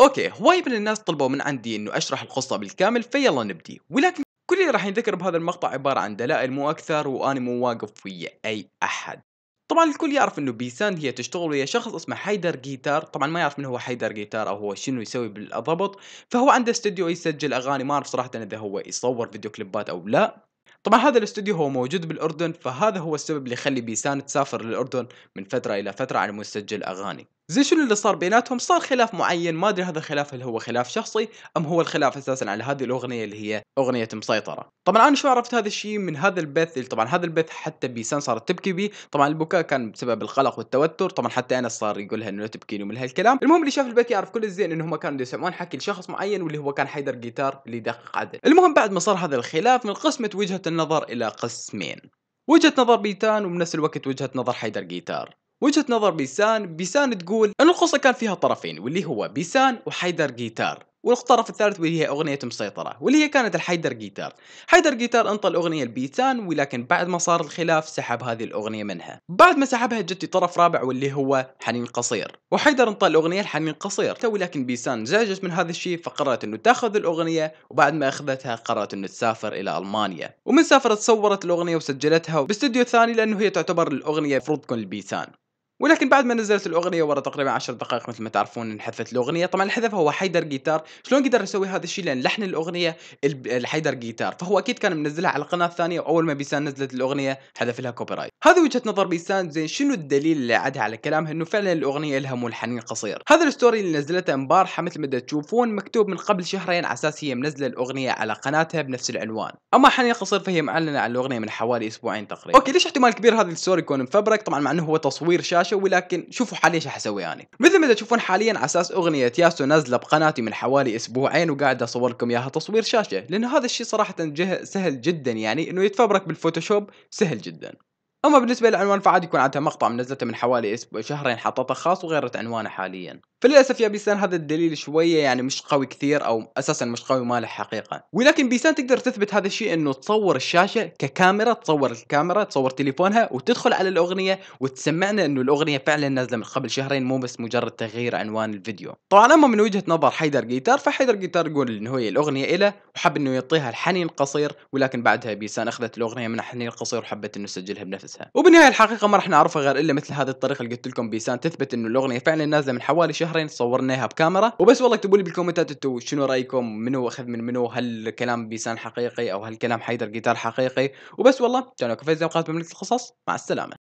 اوكي هواي من الناس طلبوا من عندي انه اشرح القصه بالكامل فيلا نبدي ولكن كل اللي راح ينذكر بهذا المقطع عباره عن دلائل مو اكثر وانا مو واقف ويا اي احد طبعا الكل يعرف انه بيسان هي تشتغل ويا شخص اسمه حيدر جيتار طبعا ما يعرف من هو حيدر جيتار او هو شنو يسوي بالضبط فهو عنده استوديو يسجل اغاني ما اعرف صراحه اذا هو يصور فيديو كليبات او لا طبعا هذا الاستوديو هو موجود بالاردن فهذا هو السبب اللي يخلي بيسان تسافر للاردن من فتره الى فتره على مسجل اغاني زي شنو اللي صار بيناتهم صار خلاف معين ما ادري هذا الخلاف هل هو خلاف شخصي ام هو الخلاف اساسا على هذه الاغنيه اللي هي اغنيه مسيطره طبعا انا شو عرفت هذا الشيء من هذا البث اللي طبعا هذا البث حتى بيسان صارت تبكي بيه طبعا البكاء كان بسبب القلق والتوتر طبعا حتى انا صار يقولها انه لا تبكين ومن هالكلام المهم اللي شاف البث يعرف كل الزين انهم كانوا يسمعون حكي لشخص معين واللي هو كان حيدر جيتار اللي يدقق عدل المهم بعد ما صار هذا الخلاف من قسمه وجهه النظر الى قسمين وجهه نظر بيتان وبنفس الوقت وجهه نظر حيدر جيتار وجهة نظر بيسان بيسان تقول أن القصة كان فيها طرفين واللي هو بيسان وحيدر جيتار والطرف الثالث واللي هي أغنية مسيطرة واللي هي كانت الحيدر جيتار حيدر جيتار انطى الأغنية لبيسان ولكن بعد ما صار الخلاف سحب هذه الأغنية منها بعد ما سحبها جت طرف رابع واللي هو حنين قصير وحيدر انطى الأغنية لحنين قصير ولكن بيسان زعجت من هذا الشيء فقررت أنه تأخذ الأغنية وبعد ما أخذتها قررت أنه تسافر إلى ألمانيا ومن سافرت صورت الأغنية وسجلتها باستديو ثاني لأنه هي تعتبر الأغنية المفروض تكون لبيسان ولكن بعد ما نزلت الاغنيه ورا تقريبا 10 دقائق مثل ما تعرفون انحذفت الاغنيه طبعا الحذف هو حيدر جيتار شلون قدر يسوي هذا الشيء لان لحن الاغنيه الحيدر جيتار فهو اكيد كان منزلها على القناه الثانيه واول ما بيسان نزلت الاغنيه حذف لها كوبي رايت هذه وجهه نظر بيسان زين شنو الدليل اللي عادها على كلامها انه فعلا الاغنيه لها ملحن قصير هذا الستوري اللي نزلته امبارحه مثل ما تشوفون مكتوب من قبل شهرين على اساس هي منزله الاغنيه على قناتها بنفس العنوان اما حنين قصير فهي معلنه عن الاغنيه من حوالي اسبوعين تقريبا اوكي ليش احتمال كبير هذا الستوري يكون مفبرك طبعا مع انه هو تصوير شاشه شوي لكن شوفوا حاليا شو حسوي يعني مثل ما تشوفون حاليا على اساس اغنيه ياسو نازله بقناتي من حوالي اسبوعين وقاعد اصور لكم اياها تصوير شاشه لانه هذا الشيء صراحه جه سهل جدا يعني انه يتفبرك بالفوتوشوب سهل جدا اما بالنسبه للعنوان فعاد يكون عندها مقطع منزلته من حوالي اسبوع شهرين حطته خاص وغيرت عنوانه حاليا فللاسف يا بيسان هذا الدليل شويه يعني مش قوي كثير او اساسا مش قوي ما له حقيقه ولكن بيسان تقدر تثبت هذا الشيء انه تصور الشاشه ككاميرا تصور الكاميرا تصور تليفونها وتدخل على الاغنيه وتسمعنا انه الاغنيه فعلا نازله من قبل شهرين مو بس مجرد تغيير عنوان الفيديو طبعا اما من وجهه نظر حيدر جيتار فحيدر جيتار يقول انه هي الاغنيه إله وحب انه يعطيها الحنين القصير ولكن بعدها بيسان اخذت الاغنيه من الحنين القصير وحبت انه يسجلها بنفسها وبالنهايه الحقيقه ما راح نعرفها غير الا مثل هذه الطريقه اللي قلت لكم بيسان تثبت انه الاغنيه فعلا نازله من حوالي شهر شهرين صورناها بكاميرا وبس والله اكتبوا لي بالكومنتات انتم شنو رايكم منو اخذ من منو هل الكلام بيسان حقيقي او هل كلام حيدر جيتار حقيقي وبس والله كانوا كفايه زي وقات القصص مع السلامه